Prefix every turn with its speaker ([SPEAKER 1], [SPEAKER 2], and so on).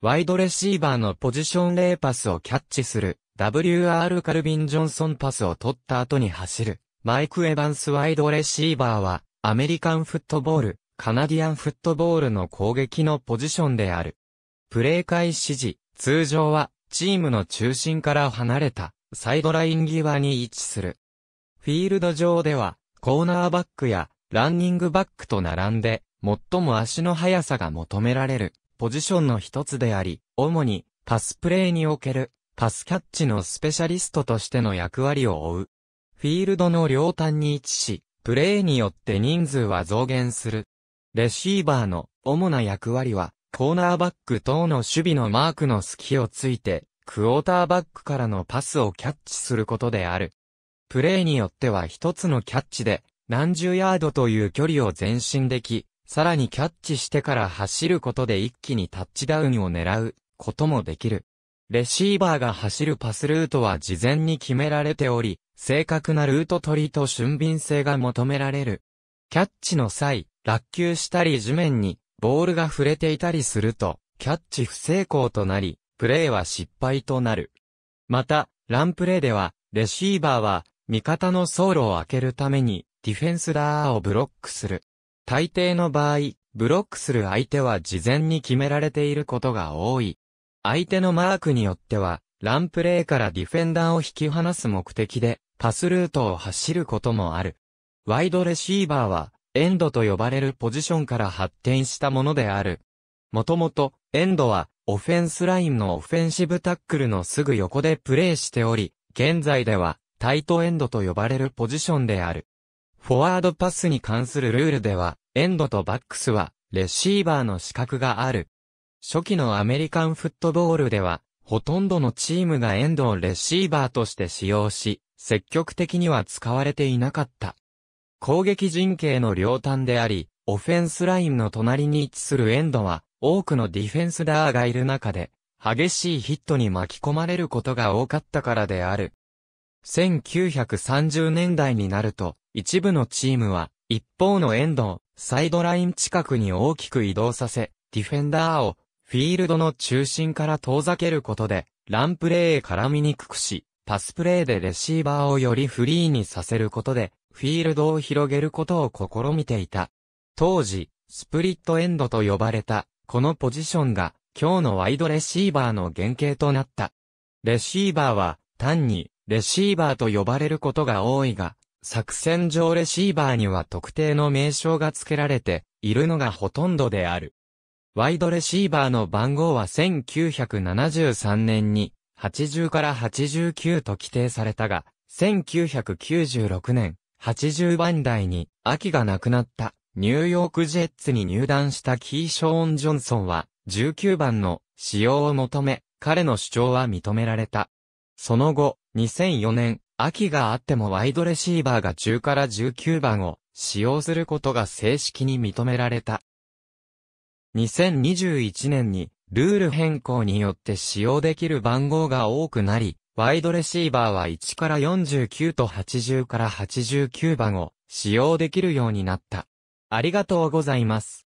[SPEAKER 1] ワイドレシーバーのポジション0パスをキャッチする、WR カルビン・ジョンソンパスを取った後に走る、マイク・エヴァンス・ワイドレシーバーは、アメリカンフットボール、カナディアンフットボールの攻撃のポジションである。プレー開始時、通常は、チームの中心から離れた、サイドライン際に位置する。フィールド上では、コーナーバックや、ランニングバックと並んで、最も足の速さが求められる、ポジションの一つであり、主にパスプレーにおけるパスキャッチのスペシャリストとしての役割を負う。フィールドの両端に位置し、プレーによって人数は増減する。レシーバーの主な役割は、コーナーバック等の守備のマークの隙をついて、クォーターバックからのパスをキャッチすることである。プレーによっては一つのキャッチで、何十ヤードという距離を前進でき、さらにキャッチしてから走ることで一気にタッチダウンを狙うこともできる。レシーバーが走るパスルートは事前に決められており、正確なルート取りと俊敏性が求められる。キャッチの際、落球したり地面にボールが触れていたりすると、キャッチ不成功となり、プレーは失敗となる。また、ランプレーでは、レシーバーは、味方の走路を開けるために、ディフェンスラーをブロックする。大抵の場合、ブロックする相手は事前に決められていることが多い。相手のマークによっては、ランプレーからディフェンダーを引き離す目的で、パスルートを走ることもある。ワイドレシーバーは、エンドと呼ばれるポジションから発展したものである。もともと、エンドは、オフェンスラインのオフェンシブタックルのすぐ横でプレーしており、現在では、タイトエンドと呼ばれるポジションである。フォワードパスに関するルールでは、エンドとバックスは、レシーバーの資格がある。初期のアメリカンフットボールでは、ほとんどのチームがエンドをレシーバーとして使用し、積極的には使われていなかった。攻撃陣形の両端であり、オフェンスラインの隣に位置するエンドは、多くのディフェンスダーがいる中で、激しいヒットに巻き込まれることが多かったからである。1930年代になると、一部のチームは、一方のエンドをサイドライン近くに大きく移動させ、ディフェンダーをフィールドの中心から遠ざけることで、ランプレーへ絡みにくくし、パスプレーでレシーバーをよりフリーにさせることで、フィールドを広げることを試みていた。当時、スプリットエンドと呼ばれた、このポジションが、今日のワイドレシーバーの原型となった。レシーバーは、単に、レシーバーと呼ばれることが多いが、作戦上レシーバーには特定の名称が付けられているのがほとんどである。ワイドレシーバーの番号は1973年に80から89と規定されたが、1996年80番台に秋が亡くなったニューヨークジェッツに入団したキー・ショーン・ジョンソンは19番の使用を求め、彼の主張は認められた。その後、2004年、秋があってもワイドレシーバーが10から19番を使用することが正式に認められた。2021年にルール変更によって使用できる番号が多くなり、ワイドレシーバーは1から49と80から89番を使用できるようになった。ありがとうございます。